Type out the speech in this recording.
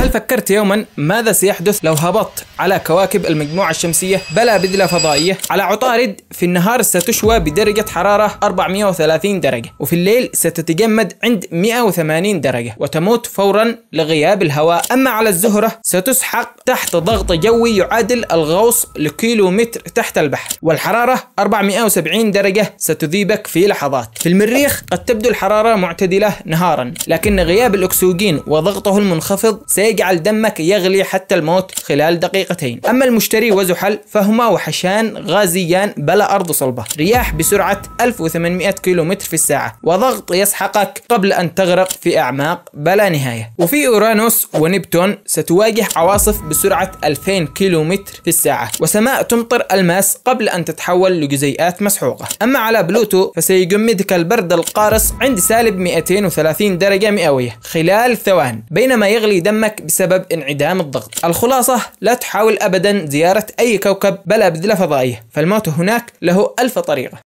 هل فكرت يوما ماذا سيحدث لو هبطت على كواكب المجموعة الشمسية بلا بدلة فضائية؟ على عطارد في النهار ستشوى بدرجة حرارة 430 درجة وفي الليل ستتجمد عند 180 درجة وتموت فورا لغياب الهواء أما على الزهرة ستسحق تحت ضغط جوي يعادل الغوص لكيلو متر تحت البحر والحرارة 470 درجة ستذيبك في لحظات في المريخ قد تبدو الحرارة معتدلة نهارا لكن غياب الأكسجين وضغطه المنخفض سي ويجعل دمك يغلي حتى الموت خلال دقيقتين أما المشتري وزحل فهما وحشان غازيان بلا أرض صلبة رياح بسرعة 1800 كيلومتر في الساعة وضغط يسحقك قبل أن تغرق في أعماق بلا نهاية وفي أورانوس ونبتون ستواجه عواصف بسرعة 2000 كيلومتر في الساعة وسماء تمطر ألماس قبل أن تتحول لجزيئات مسحوقة أما على بلوتو فسيجمدك البرد القارس عند سالب 230 درجة مئوية خلال ثوان بينما يغلي دمك بسبب انعدام الضغط الخلاصة لا تحاول أبدا زيارة أي كوكب بلا بذلة فضائية فالموت هناك له ألف طريقة